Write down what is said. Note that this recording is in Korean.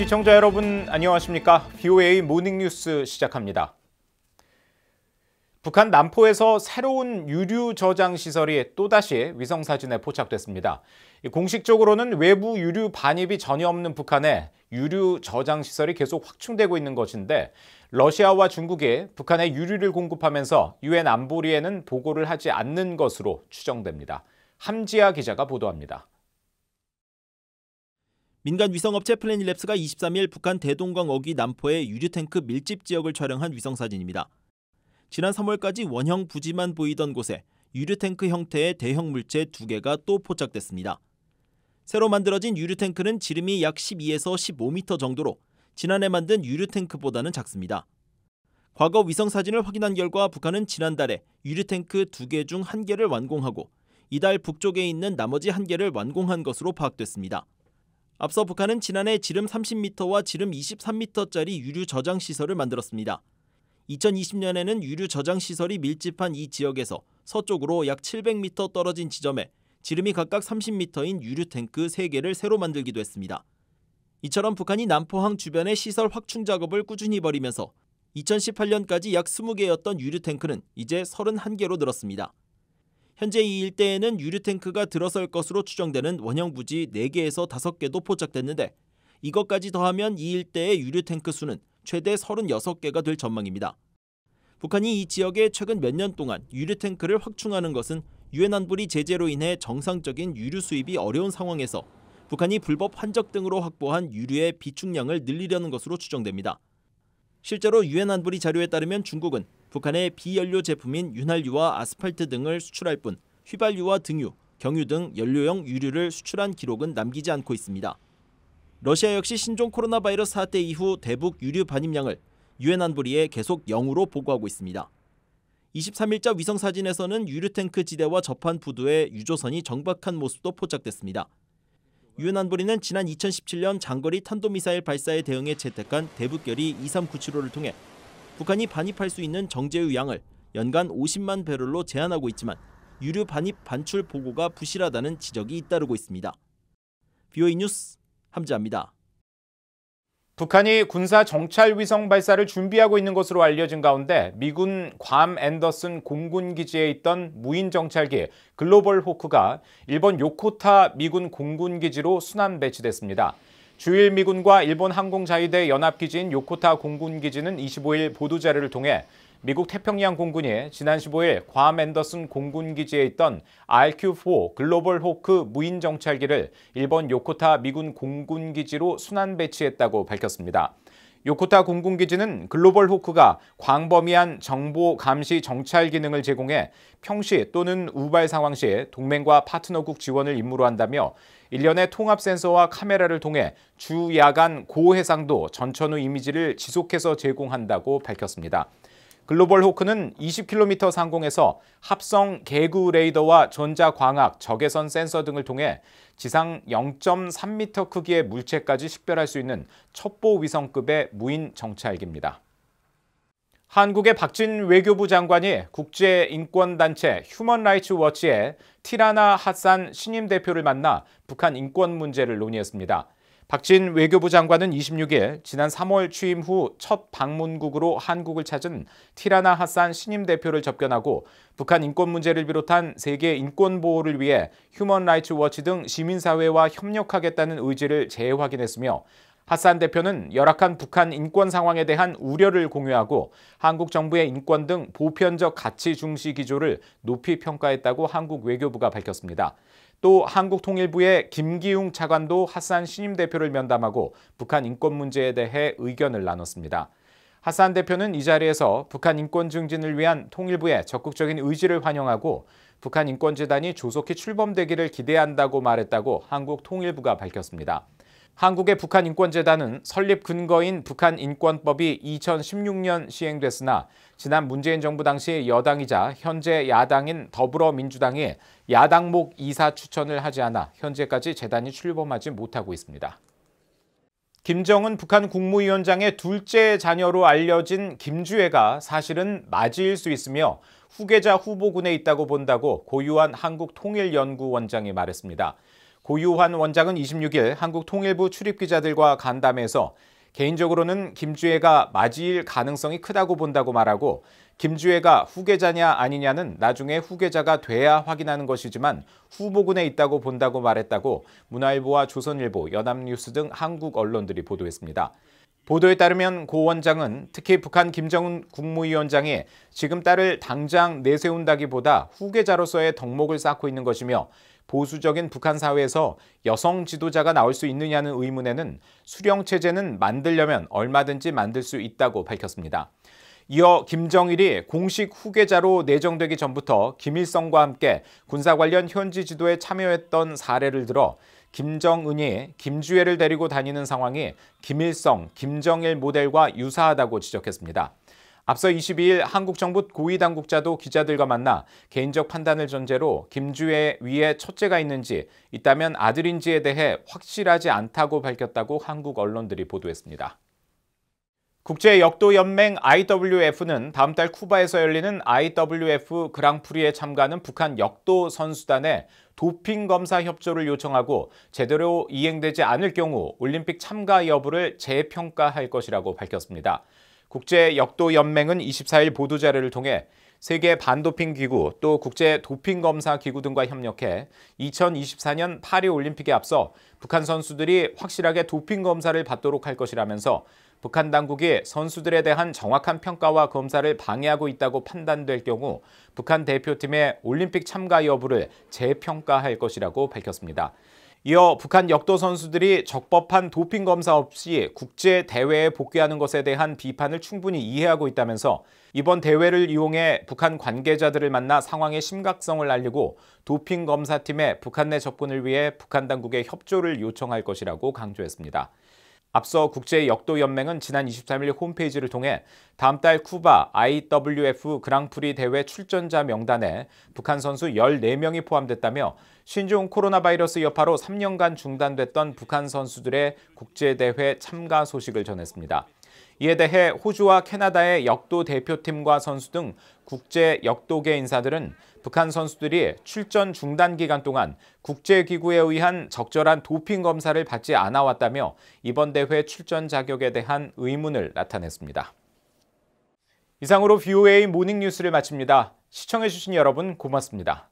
시청자 여러분 안녕하십니까? BOA 모닝뉴스 시작합니다. 북한 남포에서 새로운 유류 저장 시설이 또다시 위성사진에 포착됐습니다. 공식적으로는 외부 유류 반입이 전혀 없는 북한에 유류 저장 시설이 계속 확충되고 있는 것인데 러시아와 중국이 북한에 유류를 공급하면서 유엔 안보리에는 보고를 하지 않는 것으로 추정됩니다. 함지아 기자가 보도합니다. 민간 위성업체 플래닛랩스가 23일 북한 대동강 어귀 남포의 유류탱크 밀집 지역을 촬영한 위성사진입니다. 지난 3월까지 원형 부지만 보이던 곳에 유류탱크 형태의 대형 물체 2개가 또 포착됐습니다. 새로 만들어진 유류탱크는 지름이 약 12에서 15m 정도로 지난해 만든 유류탱크보다는 작습니다. 과거 위성 사진을 확인한 결과 북한은 지난달에 유류탱크 2개 중 1개를 완공하고 이달 북쪽에 있는 나머지 1개를 완공한 것으로 파악됐습니다. 앞서 북한은 지난해 지름 30m와 지름 23m짜리 유류 저장 시설을 만들었습니다. 2020년에는 유류 저장 시설이 밀집한 이 지역에서 서쪽으로 약 700m 떨어진 지점에 지름이 각각 30m인 유류 탱크 3개를 새로 만들기도 했습니다. 이처럼 북한이 남포항 주변의 시설 확충 작업을 꾸준히 벌이면서 2018년까지 약 20개였던 유류 탱크는 이제 31개로 늘었습니다. 현재 이 일대에는 유류탱크가 들어설 것으로 추정되는 원형 부지 4개에서 5개도 포착됐는데 이것까지 더하면 이 일대의 유류탱크 수는 최대 36개가 될 전망입니다. 북한이 이 지역에 최근 몇 년 동안 유류탱크를 확충하는 것은 유엔 안보리 제재로 인해 정상적인 유류 수입이 어려운 상황에서 북한이 불법 환적 등으로 확보한 유류의 비축량을 늘리려는 것으로 추정됩니다. 실제로 유엔 안보리 자료에 따르면 중국은 북한의 비연료 제품인 윤활유와 아스팔트 등을 수출할 뿐 휘발유와 등유, 경유 등 연료형 유류를 수출한 기록은 남기지 않고 있습니다. 러시아 역시 신종 코로나 바이러스 사태 이후 대북 유류 반입량을 유엔 안보리에 계속 0으로 보고하고 있습니다. 23일자 위성 사진에서는 유류 탱크 지대와 접한 부두에 유조선이 정박한 모습도 포착됐습니다. 유엔 안보리는 지난 2017년 장거리 탄도미사일 발사에 대응해 채택한 대북결의 2397호를 통해 북한이 반입할 수 있는 정제유 양을 연간 50만 배럴로 제한하고 있지만 유류 반입 반출 보고가 부실하다는 지적이 잇따르고 있습니다. BOE 뉴스 함지아입니다. 북한이 군사 정찰 위성 발사를 준비하고 있는 것으로 알려진 가운데 미군 괌 앤더슨 공군 기지에 있던 무인 정찰기 글로벌 호크가 일본 요코타 미군 공군 기지로 순환 배치됐습니다. 주일 미군과 일본 항공자위대 연합기지인 요코타 공군기지는 25일 보도자료를 통해 미국 태평양 공군이 지난 15일 괌 앤더슨 공군기지에 있던 RQ-4 글로벌 호크 무인 정찰기를 일본 요코타 미군 공군기지로 순환 배치했다고 밝혔습니다. 요코타 공군기지는 글로벌 호크가 광범위한 정보 감시 정찰 기능을 제공해 평시 또는 우발 상황 시에 동맹과 파트너국 지원을 임무로 한다며 일련의 통합 센서와 카메라를 통해 주 야간 고해상도 전천후 이미지를 지속해서 제공한다고 밝혔습니다. 글로벌 호크는 20km 상공에서 합성 개구 레이더와 전자광학, 적외선 센서 등을 통해 지상 0.3m 크기의 물체까지 식별할 수 있는 첩보 위성급의 무인 정찰기입니다. 한국의 박진 외교부 장관이 국제인권단체 휴먼라이츠 워치의 티라나 핫산 신임 대표를 만나 북한 인권 문제를 논의했습니다. 박진 외교부 장관은 26일 지난 3월 취임 후 첫 방문국으로 한국을 찾은 티라나 하산 신임 대표를 접견하고 북한 인권 문제를 비롯한 세계 인권 보호를 위해 휴먼 라이츠 워치 등 시민사회와 협력하겠다는 의지를 재확인했으며 하산 대표는 열악한 북한 인권 상황에 대한 우려를 공유하고 한국 정부의 인권 등 보편적 가치 중시 기조를 높이 평가했다고 한국 외교부가 밝혔습니다. 또 한국통일부의 김기웅 차관도 하산 신임 대표를 면담하고 북한 인권 문제에 대해 의견을 나눴습니다. 하산 대표는 이 자리에서 북한 인권 증진을 위한 통일부의 적극적인 의지를 환영하고 북한 인권재단이 조속히 출범되기를 기대한다고 말했다고 한국 통일부가 밝혔습니다. 한국의 북한인권재단은 설립 근거인 북한인권법이 2016년 시행됐으나 지난 문재인 정부 당시 여당이자 현재 야당인 더불어민주당이 야당목 이사 추천을 하지 않아 현재까지 재단이 출범하지 못하고 있습니다. 김정은 북한 국무위원장의 둘째 자녀로 알려진 김주혜가 사실은 맞이일 수 있으며 후계자 후보군에 있다고 본다고 고유한 한국통일연구원장이 말했습니다. 고유환 원장은 26일 한국통일부 출입기자들과 간담회에서 개인적으로는 김주혜가 맞이일 가능성이 크다고 본다고 말하고 김주혜가 후계자냐 아니냐는 나중에 후계자가 돼야 확인하는 것이지만 후보군에 있다고 본다고 말했다고 문화일보와 조선일보, 연합뉴스 등 한국 언론들이 보도했습니다. 보도에 따르면 고 원장은 특히 북한 김정은 국무위원장이 지금 딸을 당장 내세운다기보다 후계자로서의 덕목을 쌓고 있는 것이며 보수적인 북한 사회에서 여성 지도자가 나올 수 있느냐는 의문에는 수령체제는 만들려면 얼마든지 만들 수 있다고 밝혔습니다. 이어 김정일이 공식 후계자로 내정되기 전부터 김일성과 함께 군사 관련 현지 지도에 참여했던 사례를 들어 김정은이 김주혜를 데리고 다니는 상황이 김일성, 김정일 모델과 유사하다고 지적했습니다. 앞서 22일 한국 정부 고위 당국자도 기자들과 만나 개인적 판단을 전제로 김주혜 위에 첫째가 있는지 있다면 아들인지에 대해 확실하지 않다고 밝혔다고 한국 언론들이 보도했습니다. 국제역도연맹 IWF는 다음 달 쿠바에서 열리는 IWF 그랑프리에 참가하는 북한 역도 선수단에 도핑 검사 협조를 요청하고 제대로 이행되지 않을 경우 올림픽 참가 여부를 재평가할 것이라고 밝혔습니다. 국제역도연맹은 24일 보도자료를 통해 세계 반도핑기구 또 국제 도핑검사기구 등과 협력해 2024년 파리올림픽에 앞서 북한 선수들이 확실하게 도핑검사를 받도록 할 것이라면서 북한 당국이 선수들에 대한 정확한 평가와 검사를 방해하고 있다고 판단될 경우 북한 대표팀의 올림픽 참가 여부를 재평가할 것이라고 밝혔습니다. 이어 북한 역도 선수들이 적법한 도핑 검사 없이 국제 대회에 복귀하는 것에 대한 비판을 충분히 이해하고 있다면서 이번 대회를 이용해 북한 관계자들을 만나 상황의 심각성을 알리고 도핑 검사팀의 북한 내 접근을 위해 북한 당국의 협조를 요청할 것이라고 강조했습니다. 앞서 국제역도연맹은 지난 23일 홈페이지를 통해 다음 달 쿠바 IWF 그랑프리 대회 출전자 명단에 북한 선수 14명이 포함됐다며 신종 코로나 바이러스 여파로 3년간 중단됐던 북한 선수들의 국제대회 참가 소식을 전했습니다. 이에 대해 호주와 캐나다의 역도 대표팀과 선수 등 국제 역도계 인사들은 북한 선수들이 출전 중단 기간 동안 국제기구에 의한 적절한 도핑 검사를 받지 않아왔다며 이번 대회 출전 자격에 대한 의문을 나타냈습니다. 이상으로 VOA 모닝뉴스를 마칩니다. 시청해주신 여러분 고맙습니다.